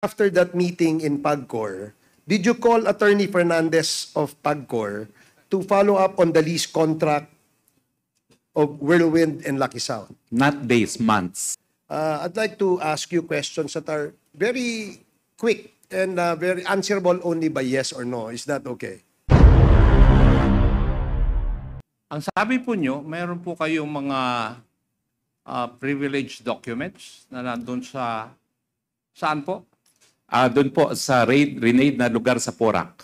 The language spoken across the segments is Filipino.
after that meeting in PAGCOR, did you call Attorney Fernandez of PAGCOR to follow up on the lease contract of Whirlwind and Lucky Sound? Not days, months. Uh, I'd like to ask you questions that are very quick and uh, very answerable only by yes or no. Is that okay? Ang sabi po nyo, mayroon po kayong mga uh, privileged documents na nandun sa... Saan po? uh, doon po sa raid, renade na lugar sa Porac.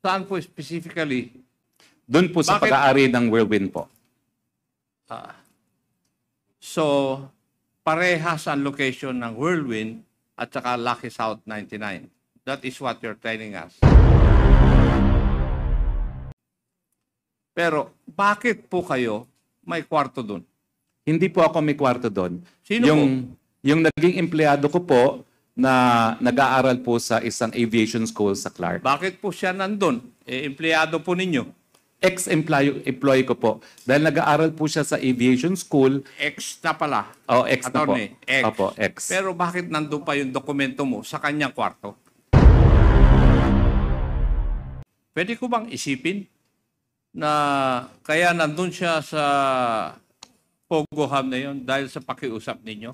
Saan po specifically? Doon po sa pag-aari ng whirlwind po. Ah. so, parehas ang location ng whirlwind at saka Lucky South 99. That is what you're telling us. Pero bakit po kayo may kwarto doon? Hindi po ako may kwarto doon. Sino yung, po? Yung naging empleyado ko po, na nag-aaral po sa isang aviation school sa Clark. Bakit po siya nandun? E, empleyado po ninyo. Ex-employee ko po. Dahil nag-aaral po siya sa aviation school. Ex na pala. Oh, ex na po. Ex. Opo, ex. Pero bakit nandun pa yung dokumento mo sa kanyang kwarto? Pwede ko bang isipin na kaya nandun siya sa Pogoham na yon dahil sa pakiusap ninyo?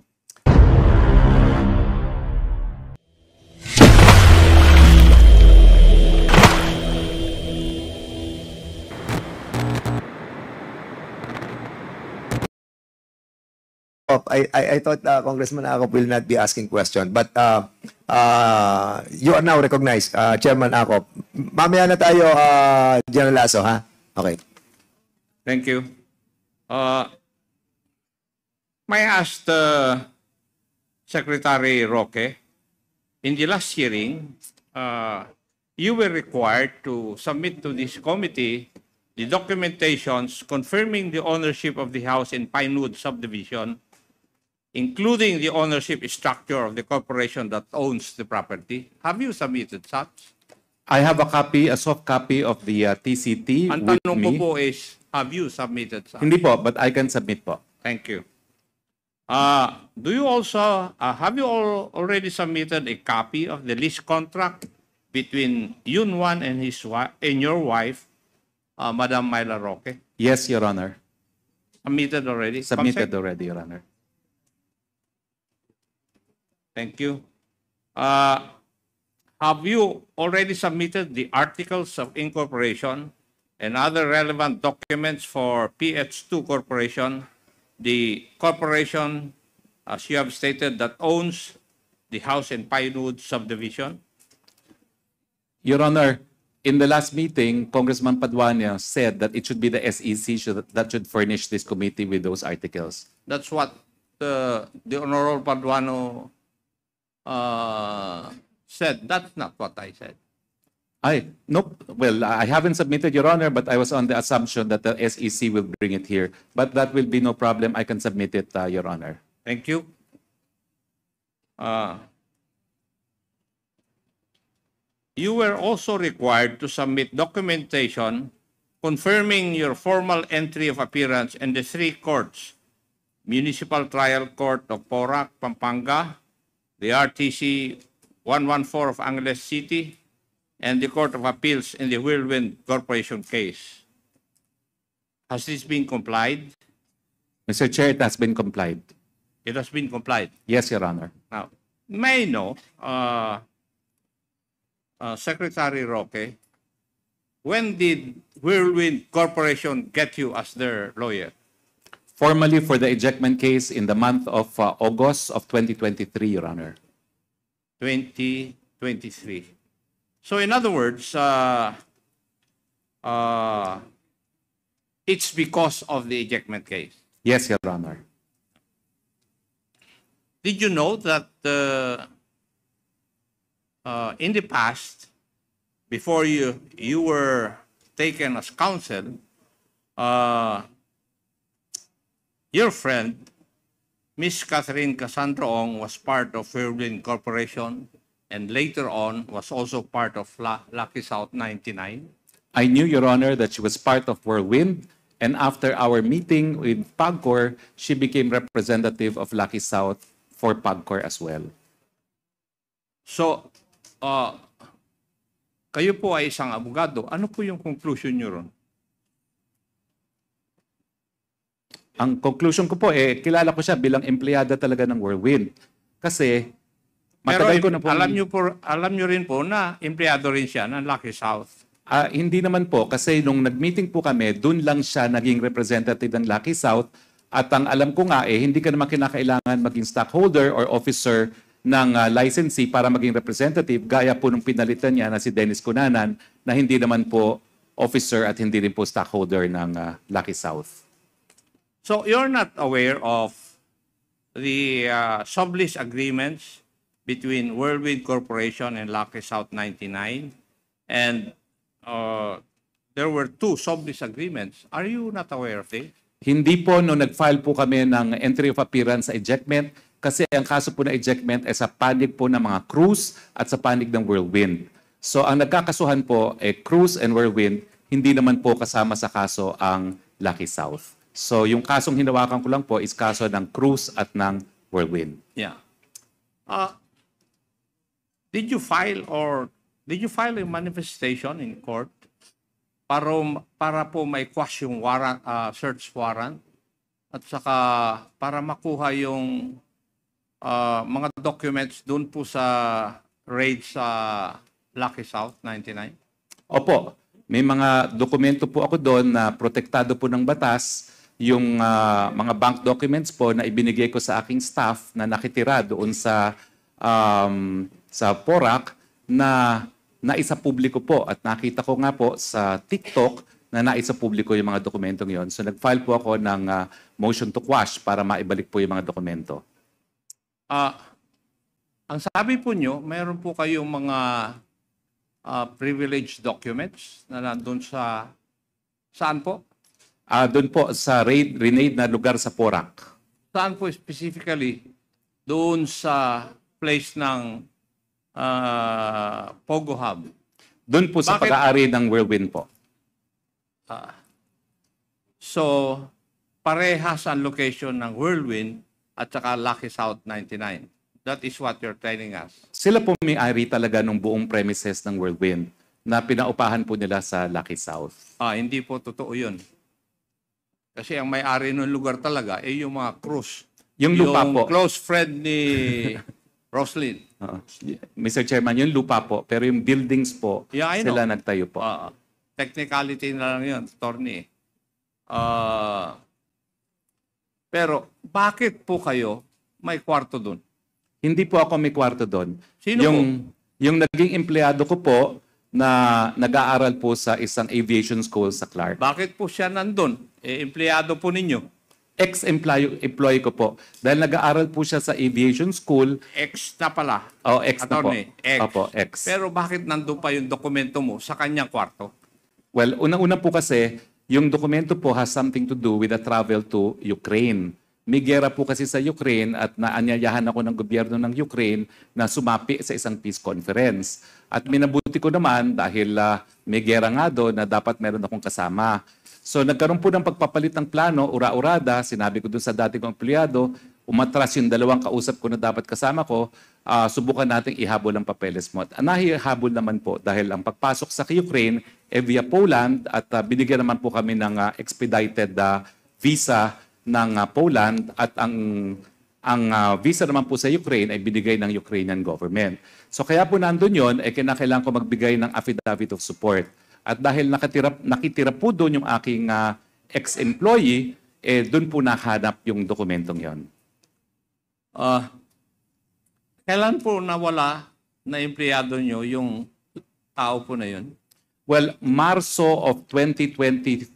I, I, I thought uh, Congressman Akop will not be asking question. But uh, uh, you are now recognized, uh, Chairman Akop. Mamaya na tayo, uh, General Lasso, ha? Okay. Thank you. Uh, may I ask the Secretary Roque, in the last hearing, uh, you were required to submit to this committee the documentations confirming the ownership of the house in Pinewood subdivision including the ownership structure of the corporation that owns the property. Have you submitted such? I have a copy, a soft copy of the uh, TCT Ang with tanong me. po is, have you submitted such? Hindi po, but I can submit po. Thank you. Uh, do you also, uh, have you all already submitted a copy of the lease contract between Yun Wan and his wife, and your wife, uh, Madam Myla Roque? Yes, Your Honor. Submitted already? Submitted Consent? already, Your Honor. Thank you. Uh, have you already submitted the articles of incorporation and other relevant documents for PH2 Corporation, the corporation, as you have stated, that owns the house in Pinewood subdivision? Your Honor, in the last meeting, Congressman Paduano said that it should be the SEC should, that should furnish this committee with those articles. That's what the, uh, the Honorable Paduano uh, said. That's not what I said. I nope. Well, I haven't submitted, Your Honor, but I was on the assumption that the SEC will bring it here. But that will be no problem. I can submit it, uh, Your Honor. Thank you. Uh, you were also required to submit documentation confirming your formal entry of appearance in the three courts, Municipal Trial Court of Porac, Pampanga, the RTC 114 of Angeles City, and the Court of Appeals in the Whirlwind Corporation case. Has this been complied? Mr. Chair, it has been complied. It has been complied? Yes, Your Honor. Now, may I know, uh, uh, Secretary Roque, when did Whirlwind Corporation get you as their lawyer? formally for the ejectment case in the month of uh, August of 2023, Your Honor. 2023. So in other words, uh, uh, it's because of the ejectment case. Yes, Your Honor. Did you know that uh, uh in the past, before you you were taken as counsel, uh, Your friend, Miss Catherine Casandroong was part of Fairwind Corporation and later on was also part of Lucky South 99. I knew, Your Honor, that she was part of Whirlwind, and after our meeting with PAGCOR, she became representative of Lucky South for PAGCOR as well. So, uh, kayo po ay isang abogado. Ano po yung conclusion nyo ron? Ang conclusion ko po, eh, kilala ko siya bilang empleyada talaga ng Whirlwind. Kasi, matagal Pero, ko na po. Alam niyo, po, alam niyo rin po na empleyado rin siya ng Lucky South. Ah, hindi naman po, kasi nung nag-meeting po kami, dun lang siya naging representative ng Lucky South. At ang alam ko nga, eh, hindi ka naman kinakailangan maging stockholder or officer ng uh, licensee para maging representative, gaya po nung pinalitan niya na si Dennis Cunanan na hindi naman po officer at hindi rin po stockholder ng uh, Lucky South. So you're not aware of the uh, sublease agreements between Whirlwind Corporation and Lucky South 99 and uh, there were two sublease agreements. Are you not aware of this? Hindi po no nag-file po kami ng entry of appearance sa ejectment kasi ang kaso po na ejectment ay sa panig po ng mga cruise at sa panig ng Whirlwind. So ang nagkakasuhan po ay eh, cruise and Whirlwind, hindi naman po kasama sa kaso ang Lucky South. So yung kasong hinawakan ko lang po is kaso ng Cruz at ng Whirlwind. Yeah. Uh, did you file or did you file a manifestation in court para, para po may quash yung warrant, uh, search warrant at saka para makuha yung uh, mga documents doon po sa raid sa Lucky South 99? Opo. May mga dokumento po ako doon na protektado po ng batas yung uh, mga bank documents po na ibinigay ko sa aking staff na nakitira doon sa um, sa PORAC na naisa publiko po at nakita ko nga po sa TikTok na naisa publiko yung mga dokumentong yon. So nag-file po ako ng uh, motion to quash para maibalik po yung mga dokumento. Uh, ang sabi po nyo, mayroon po kayong mga uh, privileged documents na nandun sa... Saan po? uh, doon po sa raid, renade na lugar sa Porac. Saan po specifically? Doon sa place ng uh, Pogo Hub. Doon po sa pag-aari ng Whirlwind po. Ah. so, parehas ang location ng Whirlwind at saka Lucky South 99. That is what you're telling us. Sila po may-ari talaga ng buong premises ng Whirlwind na pinaupahan po nila sa Lucky South. Ah, hindi po totoo yun. Kasi ang may-ari ng lugar talaga ay eh, yung mga cruise. Yung lupa yung po. close friend ni Roslyn. Uh, Mr. Chairman, yung lupa po, pero yung buildings po, yeah, sila know. nagtayo po. Uh, technicality na lang yun, attorney. Uh, pero bakit po kayo may kwarto doon? Hindi po ako may kwarto doon. Sino yung, po? Yung naging empleyado ko po na nag-aaral po sa isang aviation school sa Clark. Bakit po siya nandun? Eh, empleyado po ninyo. Ex-employee ko po. Dahil nag-aaral po siya sa aviation school. Ex na pala. Oh, ex Attorney, na po. Ex. Opo, ex. Pero bakit nandun pa yung dokumento mo sa kanyang kwarto? Well, una una po kasi, yung dokumento po has something to do with a travel to Ukraine. May gera po kasi sa Ukraine at naanyayahan ako ng gobyerno ng Ukraine na sumapi sa isang peace conference. At minabuti ko naman dahil uh, may gera nga doon na dapat meron akong kasama. So nagkaroon po ng pagpapalit ng plano, ura-urada, sinabi ko doon sa dati kong empleyado, umatras yung dalawang kausap ko na dapat kasama ko, uh, subukan nating ihabol ang papeles mo. At nahihabol naman po dahil ang pagpasok sa Ukraine eh, via Poland at uh, binigyan naman po kami ng uh, expedited uh, visa ng uh, Poland at ang ang uh, visa naman po sa Ukraine ay binigay ng Ukrainian government. So kaya po nandun yon, eh kinakailangan ko magbigay ng affidavit of support. At dahil nakatira, nakitira po doon yung aking uh, ex-employee, eh doon po nakahanap yung dokumentong yon. Uh, kailan po nawala na empleyado nyo yung tao po na yon? Well, Marso of 2023,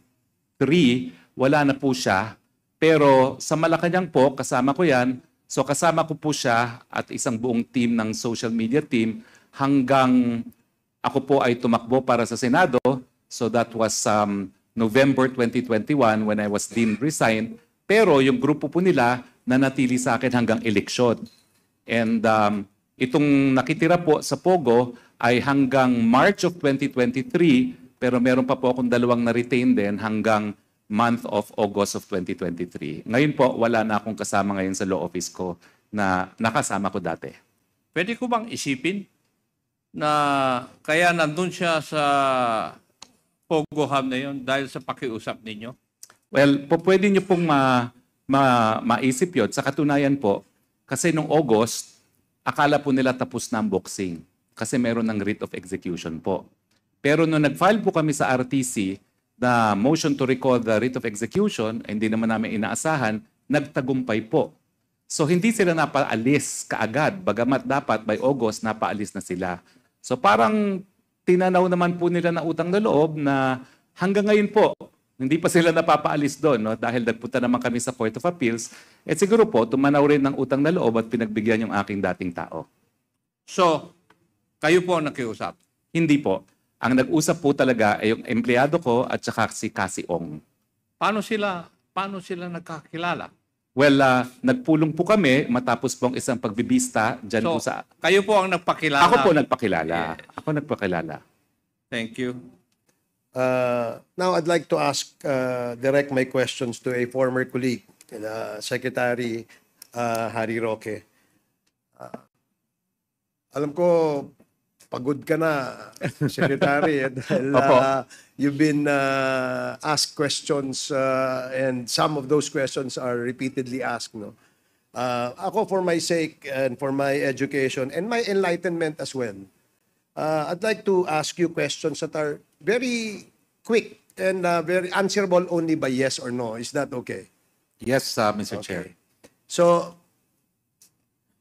wala na po siya pero sa Malacanang po, kasama ko yan. So kasama ko po siya at isang buong team ng social media team hanggang ako po ay tumakbo para sa Senado. So that was um, November 2021 when I was deemed resigned. Pero yung grupo po nila nanatili sa akin hanggang election. And um, itong nakitira po sa Pogo ay hanggang March of 2023 pero meron pa po akong dalawang na-retain din hanggang month of August of 2023. Ngayon po, wala na akong kasama ngayon sa law office ko na nakasama ko dati. Pwede ko bang isipin na kaya nandun siya sa Pogoham na yon dahil sa pakiusap ninyo? Well, po, pwede nyo pong ma, ma, maisip yun. Sa katunayan po, kasi nung August, akala po nila tapos na ang boxing kasi meron ng writ of execution po. Pero nung nag-file po kami sa RTC, the motion to recall the writ of execution, hindi naman namin inaasahan, nagtagumpay po. So hindi sila napaalis kaagad, bagamat dapat by August napaalis na sila. So parang tinanaw naman po nila na utang na loob na hanggang ngayon po, hindi pa sila napapaalis doon no? dahil nagpunta naman kami sa Court of Appeals. At siguro po, tumanaw rin ng utang na loob at pinagbigyan yung aking dating tao. So, kayo po nakiusap? Hindi po. Ang nag-usap po talaga ay yung empleyado ko at saka si Kasi Ong. Paano sila, paano sila nagkakilala? Well, uh, nagpulong po kami matapos po ang isang pagbibista dyan so, po sa... kayo po ang nagpakilala? Ako po nagpakilala. Yes. Ako nagpakilala. Thank you. Uh, now, I'd like to ask, uh, direct my questions to a former colleague, uh, Secretary uh, Harry Roque. Uh, alam ko, pagod ka na, Secretary, eh, dahil uh, you've been uh, asked questions uh, and some of those questions are repeatedly asked. No? Uh, ako, for my sake and for my education and my enlightenment as well, uh, I'd like to ask you questions that are very quick and uh, very answerable only by yes or no. Is that okay? Yes, uh, Mr. Okay. Chair. So,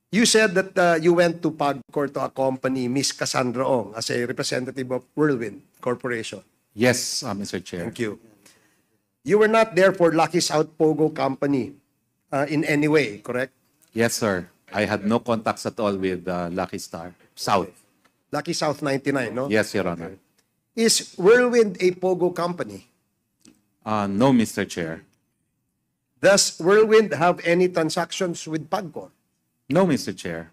You said that uh, you went to PAGCOR to accompany Miss Cassandra Ong as a representative of Whirlwind Corporation. Yes, uh, Mr. Chair. Thank you. You were not there for Lucky Out Pogo Company uh, in any way, correct? Yes, sir. I had no contacts at all with uh, Lucky Star South. Lucky South 99, no? Yes, Your Honor. Is Whirlwind a Pogo company? Uh, no, Mr. Chair. Does Whirlwind have any transactions with PAGCOR? No, Mr. Chair.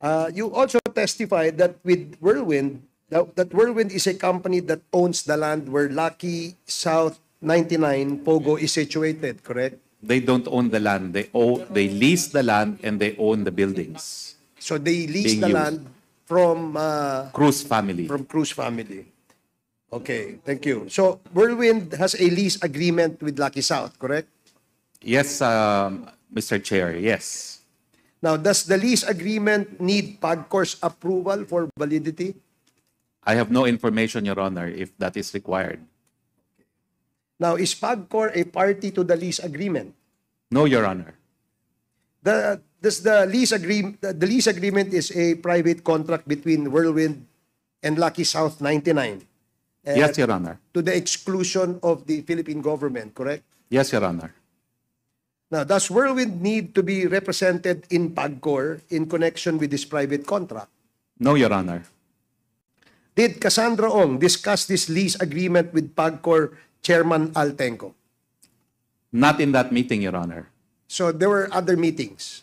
Uh, you also testified that with Whirlwind, that, Whirlwind is a company that owns the land where Lucky South 99 Pogo is situated, correct? They don't own the land. They own, they lease the land and they own the buildings. So they lease the used. land from uh, Cruz family. from Cruz family. Okay, thank you. So Whirlwind has a lease agreement with Lucky South, correct? yes, Mr. Um, Chair. Yes. Now, does the lease agreement need PAGCOR's approval for validity? I have no information, Your Honor, if that is required. Now, is PAGCOR a party to the lease agreement? No, Your Honor. The, does the lease agreement, the lease agreement is a private contract between Whirlwind and Lucky South 99. Yes, Your Honor. To the exclusion of the Philippine government, correct? Yes, Your Honor. Now, does Whirlwind need to be represented in PAGCOR in connection with this private contract? No, Your Honor. Did Cassandra Ong discuss this lease agreement with PAGCOR Chairman Altenco? Not in that meeting, Your Honor. So there were other meetings?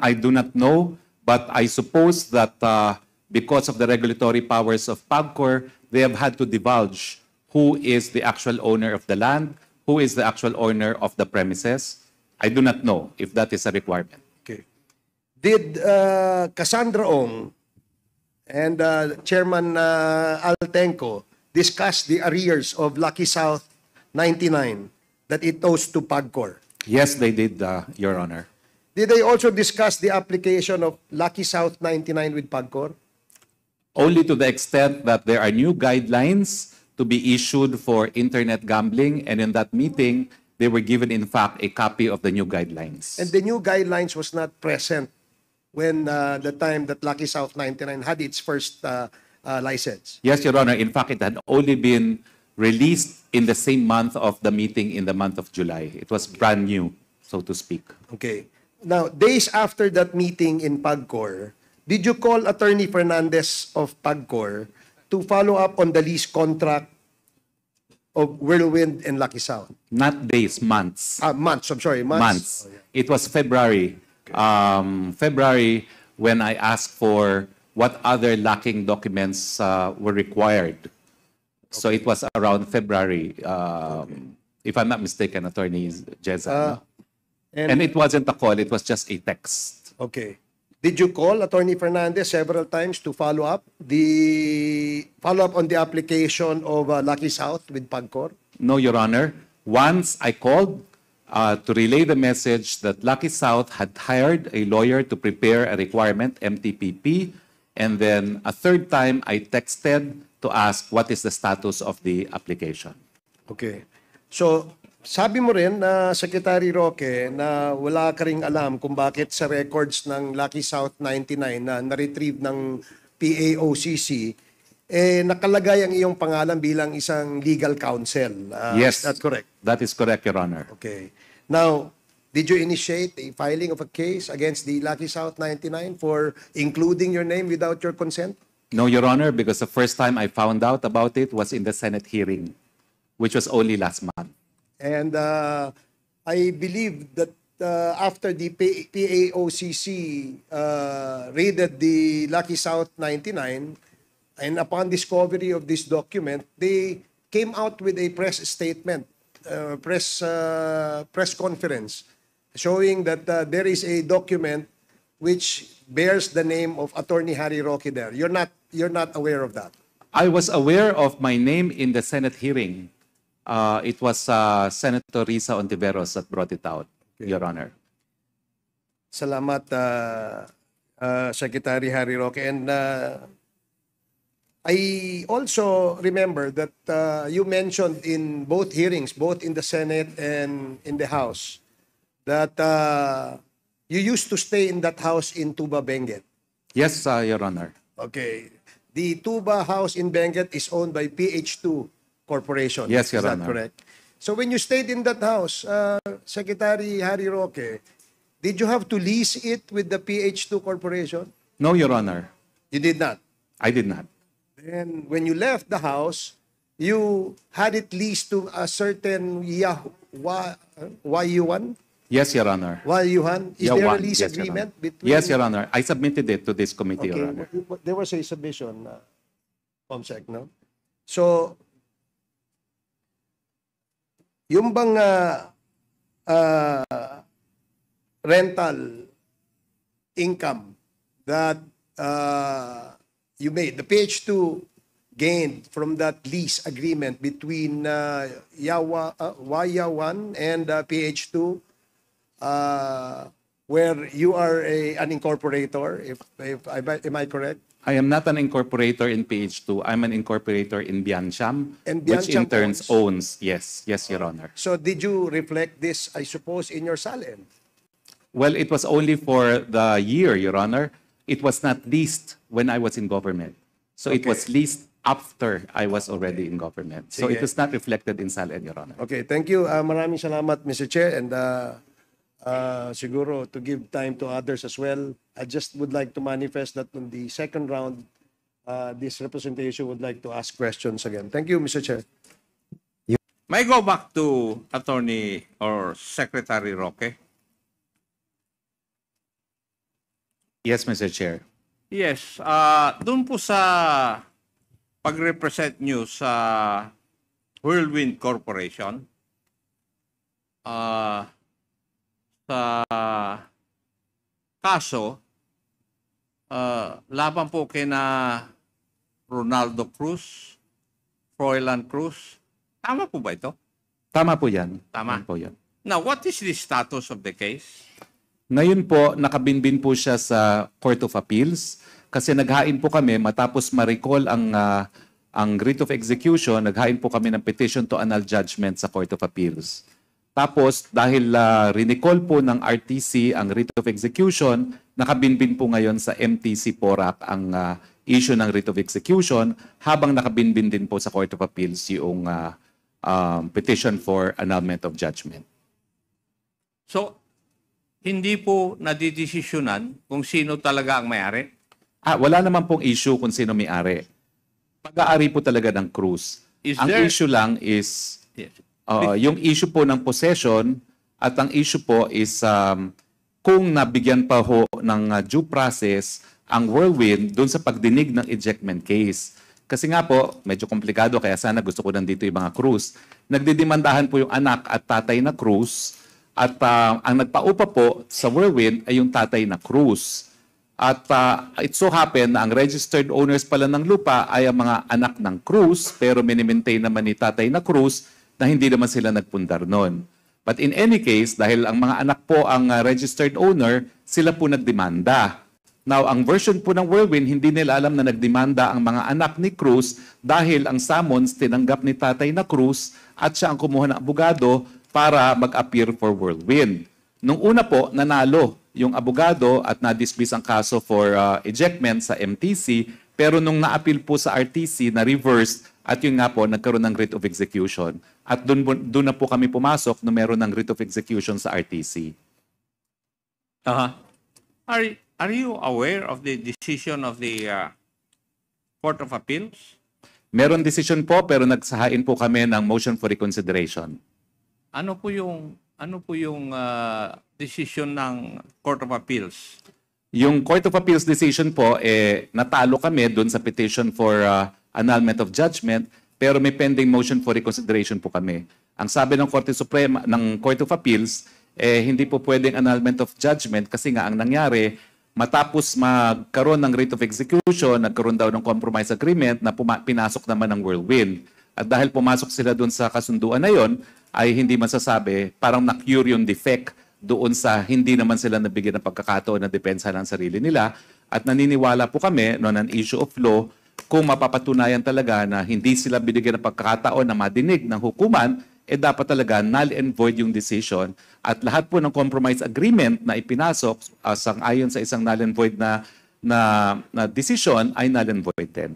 I do not know, but I suppose that uh, because of the regulatory powers of PAGCOR, they have had to divulge who is the actual owner of the land, who is the actual owner of the premises, I do not know if that is a requirement. Okay. Did uh, Cassandra Ong and uh, Chairman uh, Altenco discuss the arrears of Lucky South 99 that it owes to PAGCOR? Yes, they did, uh, Your Honor. Did they also discuss the application of Lucky South 99 with PAGCOR? Only to the extent that there are new guidelines to be issued for internet gambling, and in that meeting, They were given, in fact, a copy of the new guidelines. And the new guidelines was not present when uh, the time that Lucky South 99 had its first uh, uh, license. Yes, Your Honor. In fact, it had only been released in the same month of the meeting in the month of July. It was brand new, so to speak. Okay. Now, days after that meeting in PAGCOR, did you call Attorney Fernandez of PAGCOR to follow up on the lease contract of oh, Whirlwind and Lucky Sound? Not days, months. Ah, months, I'm sorry, months. Months. It was February. Um, February when I asked for what other lacking documents uh, were required. So it was around February, um, if I'm not mistaken, Attorney Jeza. Uh, no? And, And it wasn't a call, it was just a text. okay. Did you call Attorney Fernandez several times to follow up the follow up on the application of uh, Lucky South with Pagcor? No, Your Honor. Once I called uh, to relay the message that Lucky South had hired a lawyer to prepare a requirement MTPP, and then a third time I texted to ask what is the status of the application. Okay. So sabi mo rin na ah, Secretary Roque na wala ka ring alam kung bakit sa records ng Lucky South 99 na na-retrieve ng PAOCC eh nakalagay ang iyong pangalan bilang isang legal counsel. Uh, yes. That's correct. That is correct, Your Honor. Okay. Now, did you initiate a filing of a case against the Lucky South 99 for including your name without your consent? No, Your Honor, because the first time I found out about it was in the Senate hearing, which was only last month. And uh, I believe that uh, after the PAOCC uh, raided the Lucky South 99, and upon discovery of this document, they came out with a press statement, uh, press uh, press conference, showing that uh, there is a document which bears the name of Attorney Harry Roque there. You're not you're not aware of that. I was aware of my name in the Senate hearing Uh, it was uh, Senator Risa Ontiveros that brought it out, okay. Your Honor. Salamat, uh, uh, Secretary Harry Roque. And uh, I also remember that uh, you mentioned in both hearings, both in the Senate and in the House, that uh, you used to stay in that house in Tuba, Benguet. Yes, uh, Your Honor. Okay. The Tuba house in Benguet is owned by PH2, Corporation. Yes, Your Is that Honor. correct? So when you stayed in that house, uh, Secretary Harry Roque, did you have to lease it with the PH2 Corporation? No, Your Honor. You did not. I did not. And when you left the house, you had it leased to a certain Yahoo, Yuan? Uh, yes, Your Honor. Yuan? Is there a lease yes, agreement Honor. between? Yes, Your Honor. I submitted it to this committee, Your Honor. there was a submission, uh, Comsec, no? So, yung bang uh, uh, rental income that uh, you made, the PH2 gained from that lease agreement between uh, Yawa, uh, 1 and uh, PH2, uh, where you are a, an incorporator, if, if I, am I correct? I am not an incorporator in PH2. I'm an incorporator in Biancham, And which in turn owns. owns. Yes, yes, Your Honor. So did you reflect this, I suppose, in your salary? Well, it was only for the year, Your Honor. It was not leased when I was in government. So it was leased after I was already in government. So it Sige. was not reflected in SALN, Your Honor. Okay, thank you. Uh, maraming salamat, Mr. Chair. And uh, uh, siguro to give time to others as well, I just would like to manifest that on the second round, uh, this representation would like to ask questions again. Thank you, Mr. Chair. May go back to Attorney or Secretary Roque. Yes, Mr. Chair. Yes, uh, doon po sa pag-represent nyo sa Whirlwind Corporation, uh, sa kaso uh, laban po kina Ronaldo Cruz, Froilan Cruz. Tama po ba ito? Tama po yan. Tama. Yan po yan. Now, what is the status of the case? Ngayon po, nakabinbin po siya sa Court of Appeals kasi naghain po kami matapos ma-recall ang uh, ang writ of execution, naghain po kami ng petition to annul judgment sa Court of Appeals. Tapos dahil uh, ah, rinicall po ng RTC ang writ of execution, nakabinbin po ngayon sa MTC PORAC ang uh, issue ng writ of execution habang nakabinbin din po sa Court of Appeals yung uh, um, petition for annulment of judgment. So, hindi po nadidesisyonan kung sino talaga ang may-ari? Ah, wala naman pong issue kung sino may-ari. Pag-aari po talaga ng Cruz. Is ang there... issue lang is yes. Uh, yung issue po ng possession at ang issue po is um, kung nabigyan pa ho ng ah, due process ang whirlwind doon sa pagdinig ng ejectment case. Kasi nga po, medyo komplikado kaya sana gusto ko nandito yung mga Cruz. Nagdidimandahan po yung anak at tatay na Cruz at uh, ang nagpaupa po sa whirlwind ay yung tatay na Cruz. At uh, it so happened na ang registered owners pala ng lupa ay ang mga anak ng Cruz pero minimaintain naman ni tatay na Cruz na hindi naman sila nagpundar noon. But in any case, dahil ang mga anak po ang ah, registered owner, sila po nagdemanda. Now, ang version po ng Whirlwind, hindi nila alam na nagdemanda ang mga anak ni Cruz dahil ang summons tinanggap ni tatay na Cruz at siya ang kumuha ng abogado para mag-appear for Whirlwind. Nung una po, nanalo yung abogado at na-dismiss ang kaso for uh, ejectment sa MTC pero nung na-appeal po sa RTC na reverse, at yun nga po, nagkaroon ng writ of execution. At doon, doon na po kami pumasok na meron ng writ of execution sa RTC. Uh-huh. Are, are you aware of the decision of the uh, Court of Appeals? Meron decision po pero nagsahain po kami ng motion for reconsideration. Ano po yung ano po yung uh, decision ng Court of Appeals? Yung Court of Appeals decision po eh natalo kami doon sa petition for uh, annulment of judgment, pero may pending motion for reconsideration po kami. Ang sabi ng Korte Suprema, ng Court of Appeals, eh, hindi po pwedeng annulment of judgment kasi nga ang nangyari, matapos magkaroon ng rate of execution, nagkaroon daw ng compromise agreement na pinasok naman ng whirlwind. At dahil pumasok sila doon sa kasunduan na yon, ay hindi masasabi, parang na-cure yung defect doon sa hindi naman sila nabigyan ng pagkakataon na depensa ng sarili nila. At naniniwala po kami no, ng issue of law kung mapapatunayan talaga na hindi sila binigyan ng pagkakataon na madinig ng hukuman, eh dapat talaga null and void yung decision at lahat po ng compromise agreement na ipinasok uh, sang ayon sa isang null and void na na, na decision ay null and void din.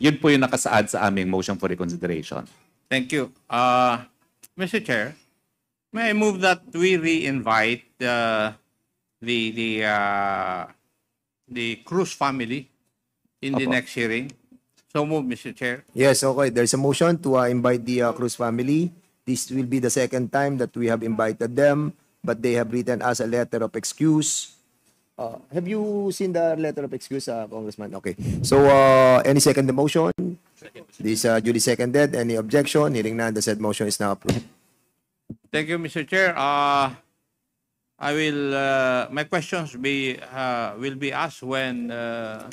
Yun po yung nakasaad sa aming motion for reconsideration. Thank you. Uh, Mr. Chair, May I move that we re-invite uh, the the uh, the Cruz family in Opo. the next hearing? So move, Mr. Chair. Yes, okay. There's a motion to uh, invite the uh, Cruz family. This will be the second time that we have invited them, but they have written us a letter of excuse. Uh, have you seen the letter of excuse, uh, Congressman? Okay. So, uh, any second the motion? This uh, duly seconded. Any objection? Hearing none, the said motion is now approved. Thank you, Mr. Chair. Uh, I will, uh, my questions be, uh, will be asked when uh,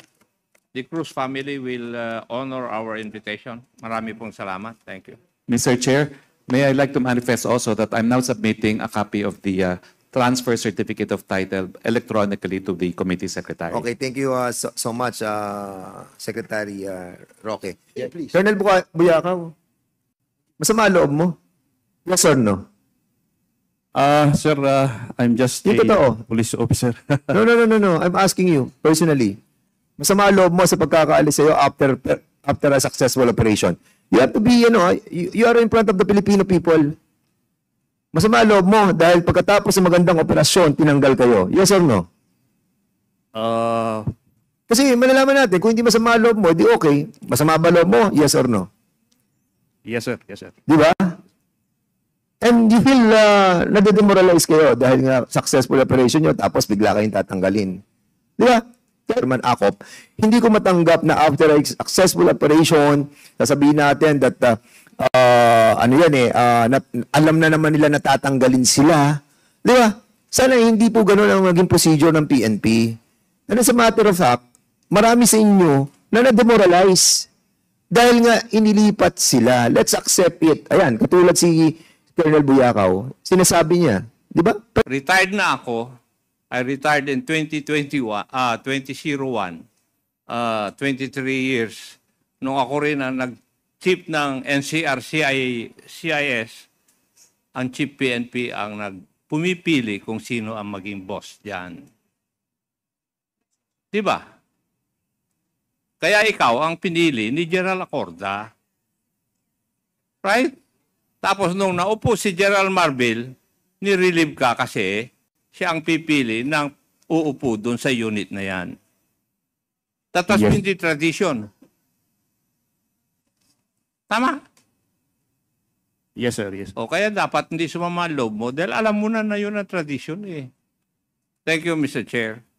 the Cruz family will uh, honor our invitation. Marami mm-hmm. pong salamat. Thank you. Mr. Chair, may I like to manifest also that I'm now submitting a copy of the uh, transfer certificate of title electronically to the committee secretary. Okay, thank you uh, so, so much, uh, Secretary uh, Roque. Yeah, please. Colonel Buka- Buyakaw, masama loob mo? Yes or no? Uh, sir, uh, I'm just Yung a totoo. police officer. no, no, no, no, no. I'm asking you personally. Masama loob mo sa pagkakaalis sa'yo after, after a successful operation. You have to be, you know, you, are in front of the Filipino people. Masama loob mo dahil pagkatapos ng magandang operasyon, tinanggal kayo. Yes or no? Uh, Kasi malalaman natin, kung hindi masama loob mo, di okay. Masama ba loob mo? Yes or no? Yes, sir. Yes, sir. Di ba? And you feel uh, nade-demoralize kayo dahil nga successful operation nyo, tapos bigla kayong tatanggalin. Di ba? Chairman Akop, hindi ko matanggap na after a successful operation, sasabihin natin that uh, uh, ano yan eh, uh, na, alam na naman nila natatanggalin sila. Di ba? Sana hindi po ganun ang maging procedure ng PNP. And as a matter of fact, marami sa inyo na na-demoralize dahil nga inilipat sila. Let's accept it. Ayan, katulad si Colonel Buyakaw, sinasabi niya, di ba? Retired na ako, I retired in 2021, uh, 2001, uh, 23 years. Nung ako rin ang nag-chief ng NCR CIS, ang chief PNP ang nag kung sino ang maging boss diyan. 'Di ba? Kaya ikaw ang pinili ni General Acorda. Right? Tapos nung naupo si General ni-relieve ka kasi siya ang pipili ng uupo doon sa unit na yan. That has yes. the tradition. Tama? Yes, sir. Yes. O kaya dapat hindi sumama ang loob mo dahil alam mo na na yun ang tradition eh. Thank you, Mr. Chair.